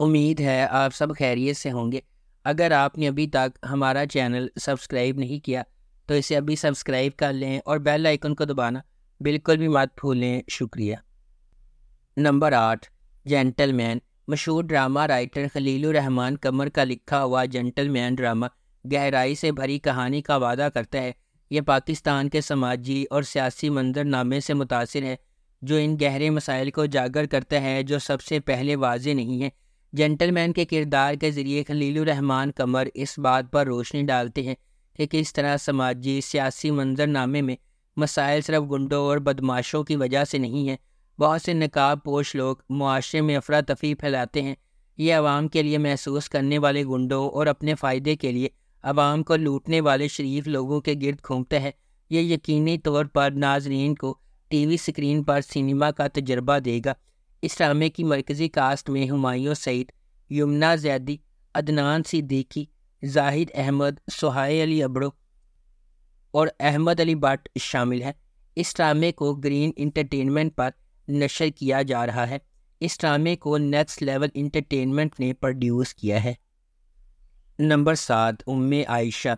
उम्मीद है आप सब खैरियत से होंगे अगर आपने अभी तक हमारा चैनल सब्सक्राइब नहीं किया तो इसे अभी सब्सक्राइब कर लें और बेल आइकन को दबाना बिल्कुल भी मत भूलें शुक्रिया नंबर आठ जेंटलमैन मशहूर ड्रामा राइटर खलील रहमान कमर का लिखा हुआ जेंटलमैन ड्रामा गहराई से भरी कहानी का वादा करता है यह पाकिस्तान के समाजी और सियासी मंजरनामे से मुतासर है जो इन गहरे मसाइल को उजागर करता है जो सबसे पहले वाज नहीं है जेंटलमैन के किरदार के जरिए खलील रहमान कमर इस बात पर रोशनी डालते हैं कि किस तरह समाजी सियासी मंजरनामे में मसाइल सिर्फ गुंडों और बदमाशों की वजह से नहीं है बहुत से नकाब पोश लोग मुआरे में अफरा तफरी फैलाते हैं ये आवाम के लिए महसूस करने वाले गुंडों और अपने फ़ायदे के लिए आवाम को लूटने वाले शरीफ लोगों के गिरद घूमते हैं ये यकीनी तौर पर नाजरीन को टीवी स्क्रीन पर सिनेमा का तजर्बा देगा इस ड्रामे की मरकजी कास्ट में हमायूँ सईद यमुना जैदी अदनान सिद्दीकी जाहिद अहमद सुहाय अली अबड़ो और अहमद अली भट्ट शामिल हैं इस ड्रामे को ग्रीन इंटरटेनमेंट पर नशर किया जा रहा है इस ड्रामे को नेक्स्ट लेवल इंटरटेनमेंट ने प्रोड्यूस किया है नंबर सात उम आयशा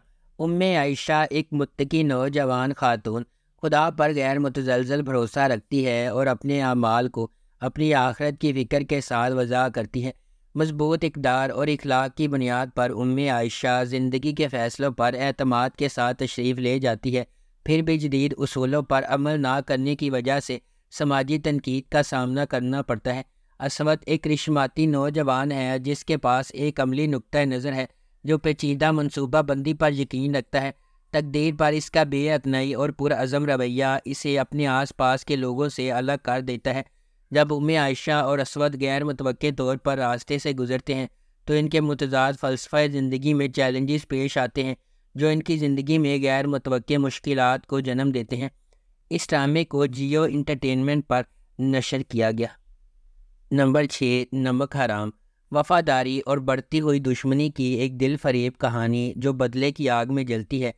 उम आयशा एक मुतकी नौजवान खातून खुदा पर गैर मुतजलजल भरोसा रखती है और अपने अमाल को अपनी आखरत की फ़िक्र के साथ वजह करती है मजबूत इकदार और इखलाक की बुनियाद पर उम आयशा ज़िंदगी के फ़ैसलों पर अहतमाद के साथ तशरीफ़ ले जाती है फिर भी जदीद असूलों पर अमल ना करने की वजह से समाजी तनकीद का सामना करना पड़ता है असमत एक रिश्माती नौजवान है जिसके पास एक अमली नुक़ नज़र है जो पेचीदा मनसूबा बंदी पर यकीन रखता है तकदीर पर इसका बेअतनाई और पुरज़म रवैया इसे अपने आस पास के लोगों से अलग कर देता है जब उम आयशा और असवद गैर मुतव तौर पर रास्ते से गुजरते हैं तो इनके मुतजाद फ़लसफ़ा ज़िंदगी में चैलेंजेस पेश आते हैं जो इनकी ज़िंदगी में गैर मुतव मुश्किल को जन्म देते हैं इस ड्रामे को जियो इंटरटेनमेंट पर नशर किया गया नंबर छः नमक हराम वफादारी और बढ़ती हुई दुश्मनी की एक दिल फरेब कहानी जो बदले की आग में जलती है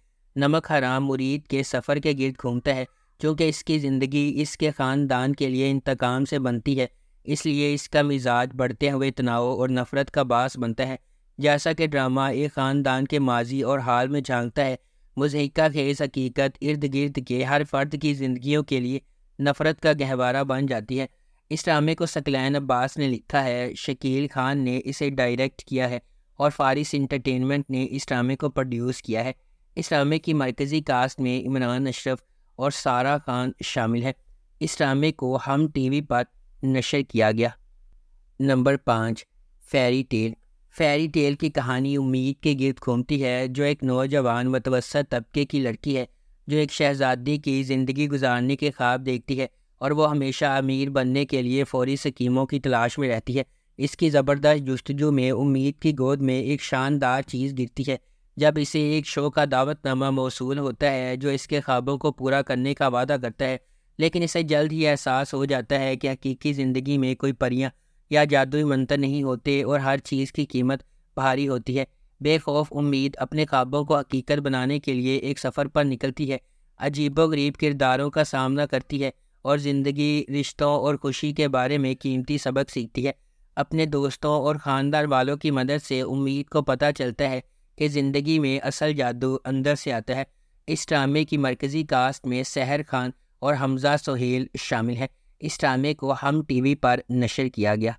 नमक हराम मुरीद के सफ़र के गिरद घूमता है चूँकि इसकी ज़िंदगी इसके ख़ानदान के लिए इंतकाम से बनती है इसलिए इसका मिजाज बढ़ते हुए तनाव और नफ़रत का बास बनता है जैसा कि ड्रामा एक ख़ानदान के माजी और हाल में झांकता है मुजहिका खेज हकीकत इर्द गिर्द के हर फर्द की ज़िंदगी के लिए नफ़रत का गहवारा बन जाती है इस ड्रामे को सकलैन अब्बास ने लिखा है शकील खान ने इसे डायरेक्ट किया है और फारिस इंटरटेनमेंट ने इस ड्रामे को प्रोड्यूस किया है इस ड्रामे की मरकज़ी कास्ट में इमरान अशरफ और सारा खान शामिल है इस ड्रामे को हम टीवी पर नशर किया गया नंबर पाँच फेरी टेल फेरी टेल की कहानी उम्मीद के गिरद घूमती है जो एक नौजवान मतवस तबके की लड़की है जो एक शहजादी की ज़िंदगी गुजारने के ख्वाब देखती है और वो हमेशा अमीर बनने के लिए फौरी स्कीमों की तलाश में रहती है इसकी ज़बरदस्त जस्तजू में उम्मीद की गोद में एक शानदार चीज़ गिरती है जब इसे एक शो का दावतनामा मौसू होता है जो इसके ख्वाबों को पूरा करने का वादा करता है लेकिन इसे जल्द ही एहसास हो जाता है कि हकीकी ज़िंदगी में कोई परियाँ या जादुई मंत्र नहीं होते और हर चीज़ की कीमत भारी होती है बेखौफ उम्मीद अपने ख्वाबों को हकीकत बनाने के लिए एक सफ़र पर निकलती है व गरीब किरदारों का सामना करती है और ज़िंदगी रिश्तों और खुशी के बारे में कीमती सबक सीखती है अपने दोस्तों और ख़ानदार वालों की मदद से उम्मीद को पता चलता है कि ज़िंदगी में असल जादू अंदर से आता है इस ड्रामे की मरकज़ी कास्ट में सहर खान और हमजा सोहेल शामिल हैं इस ड्रामे को हम टीवी पर नशर किया गया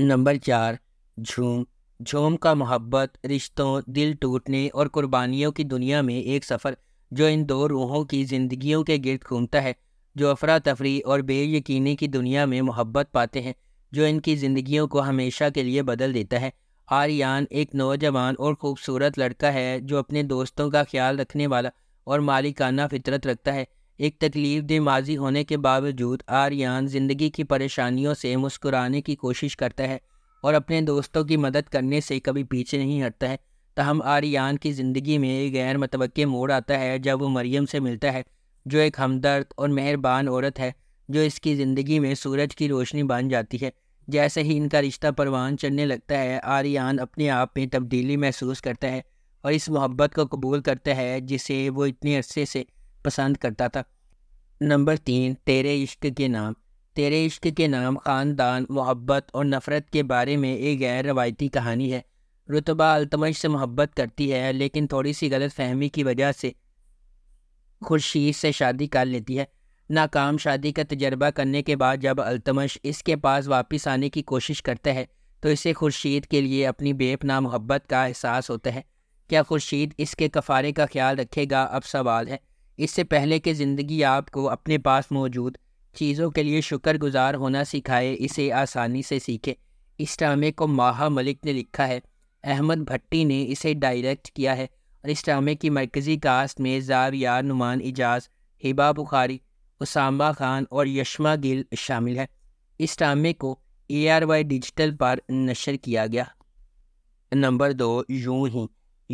नंबर चार झूम झूम का मोहब्बत रिश्तों दिल टूटने और कुर्बानियों की दुनिया में एक सफ़र जो इन दो रूहों की ज़िंदगियों के गिरद घूमता है जो अफरा तफरी और बेयकीनी की दुनिया में मोहब्बत पाते हैं जो इनकी ज़िंदगियों को हमेशा के लिए बदल देता है आर्यन एक नौजवान और ख़ूबसूरत लड़का है जो अपने दोस्तों का ख्याल रखने वाला और मालिकाना फितरत रखता है एक तकलीफ दे माजी होने के बावजूद आर्यन ज़िंदगी की परेशानियों से मुस्कुराने की कोशिश करता है और अपने दोस्तों की मदद करने से कभी पीछे नहीं हटता है तहम आर्यन की ज़िंदगी में एक गैर मतवक़ मोड़ आता है जब वो मरियम से मिलता है जो एक हमदर्द और मेहरबान औरत है जो इसकी ज़िंदगी में सूरज की रोशनी बन जाती है जैसे ही इनका रिश्ता परवान चढ़ने लगता है आर्यन अपने आप में तब्दीली महसूस करता है और इस मोहब्बत को कबूल करता है जिसे वो इतने अरसे से पसंद करता था नंबर तीन तेरे इश्क के नाम तेरे इश्क के नाम ख़ानदान मोहब्बत और नफ़रत के बारे में एक गैर रवायती कहानी है रुतबा अल्तमश से मोहब्बत करती है लेकिन थोड़ी सी गलत फहमी की वजह से खुर्शीद से शादी कर लेती है नाकाम शादी का तजर्बा करने के बाद जब अल्तमश इसके पास वापस आने की कोशिश करता है तो इसे खुर्शीद के लिए अपनी बेपना मोहब्बत का एहसास होता है क्या खुर्शीद इसके कफ़ारे का ख्याल रखेगा अब सवाल है इससे पहले कि ज़िंदगी आपको अपने पास मौजूद चीज़ों के लिए शुक्रगुजार होना सिखाए इसे आसानी से सीखे इस ड्रामे को माहा मलिक ने लिखा है अहमद भट्टी ने इसे डायरेक्ट किया है और इस ड्रामे की मरकज़ी कास्ट में यार नुमान एजाज हिबा बुखारी उसामा खान और यशमा गिल शामिल हैं इस ड्रामे को ए आर वाई डिजिटल पर नशर किया गया नंबर दो यूं ही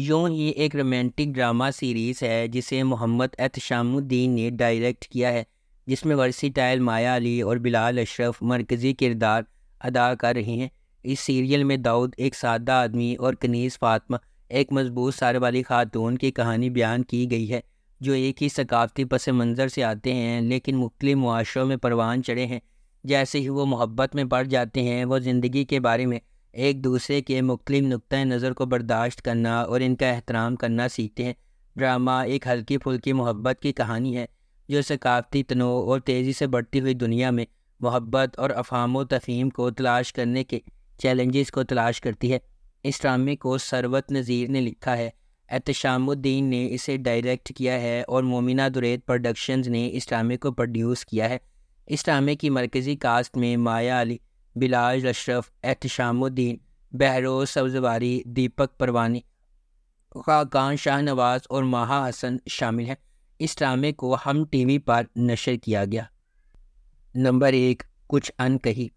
यूं ही एक रोमांटिक ड्रामा सीरीज़ है जिसे मोहम्मद एहतशामुद्दीन ने डायरेक्ट किया है जिसमें वर्सीटाइल माया अली और बिलाल अशरफ मरकज़ी किरदार अदा कर रहे हैं इस सीरियल में दाऊद एक सादा आदमी और कनीज़ फातमा एक मजबूत सार वाली खातून की कहानी बयान की गई है जो एक ही सकाफती पस मंज़र से आते हैं लेकिन मुख्तलि मुआशरों में परवान चढ़े हैं जैसे ही वो मोहब्बत में पड़ जाते हैं वो ज़िंदगी के बारे में एक दूसरे के मुख्तु नुक़ नज़र को बर्दाश्त करना और इनका एहतराम करना सीखते हैं ड्रामा एक हल्की फुल्की मोहब्बत की कहानी है जो सकाफती तनो और तेज़ी से बढ़ती हुई दुनिया में मोहब्बत और अफाम तफीम को तलाश करने के चैलेंजेस को तलाश करती है इस ड्रामे को सरवत नज़ीर ने लिखा है एहतशामुद्दीन ने इसे डायरेक्ट किया है और मोमिना दुरैद प्रोडक्शंस ने इस ड्रामे को प्रोड्यूस किया है इस ड्रामे की मरकज़ी कास्ट में माया अली बिलाज अशरफ एहतशामुद्दीन बहरोज सब्जवारी दीपक परवानी खाकान शाहनवाज और माहा हसन शामिल हैं इस ड्रामे को हम टीवी पर नशर किया गया नंबर एक कुछ अनकही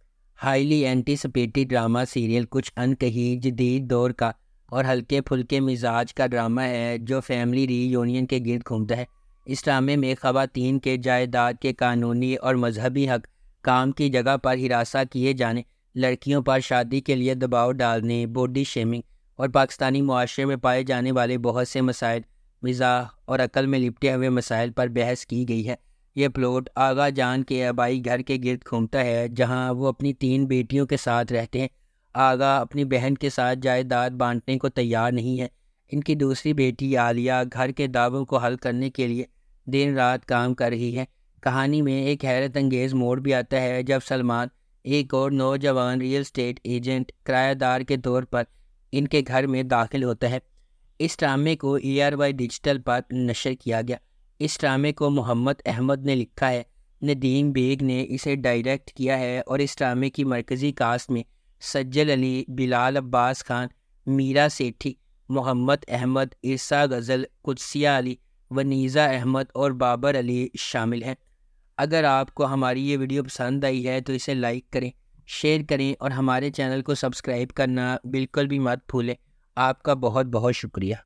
हाईली एंटिसपेटेड ड्रामा सीरियल कुछ अनकही जदीद दौर का और हल्के फुल्के मिजाज का ड्रामा है जो फैमिली रीयूनियन के गिर्द घूमता है इस ड्रामे में ख़वातीन के जायदाद के कानूनी और मजहबी हक काम की जगह पर हिरासा किए जाने लड़कियों पर शादी के लिए दबाव डालने बॉडी शेमिंग और पाकिस्तानी माशरे में पाए जाने वाले बहुत से मसाइल मिजाह और अकल में लिपटे हुए मसाइल पर बहस की गई है यह प्लॉट आगा जान के आबाई घर के गिर्द घूमता है जहाँ वो अपनी तीन बेटियों के साथ रहते हैं आगा अपनी बहन के साथ जायदाद बांटने को तैयार नहीं है इनकी दूसरी बेटी आलिया घर के दावों को हल करने के लिए दिन रात काम कर रही है कहानी में एक हैरत अंगेज मोड़ भी आता है जब सलमान एक और नौजवान रियल स्टेट एजेंट किरायादार के तौर पर इनके घर में दाखिल होता है इस ड्रामे को ए आर वाई डिजिटल पर नशर किया गया इस ड्रामे को मोहम्मद अहमद ने लिखा है नदीम बेग ने इसे डायरेक्ट किया है और इस ड्रामे की मरकज़ी कास्ट में सज्जल अली बिलाल अब्बास खान मीरा सेठी मोहम्मद अहमद ईसा गज़ल कुदसिया अली वनीज़ा अहमद और बाबर अली शामिल हैं अगर आपको हमारी ये वीडियो पसंद आई है तो इसे लाइक करें शेयर करें और हमारे चैनल को सब्सक्राइब करना बिल्कुल भी मत भूलें आपका बहुत बहुत शुक्रिया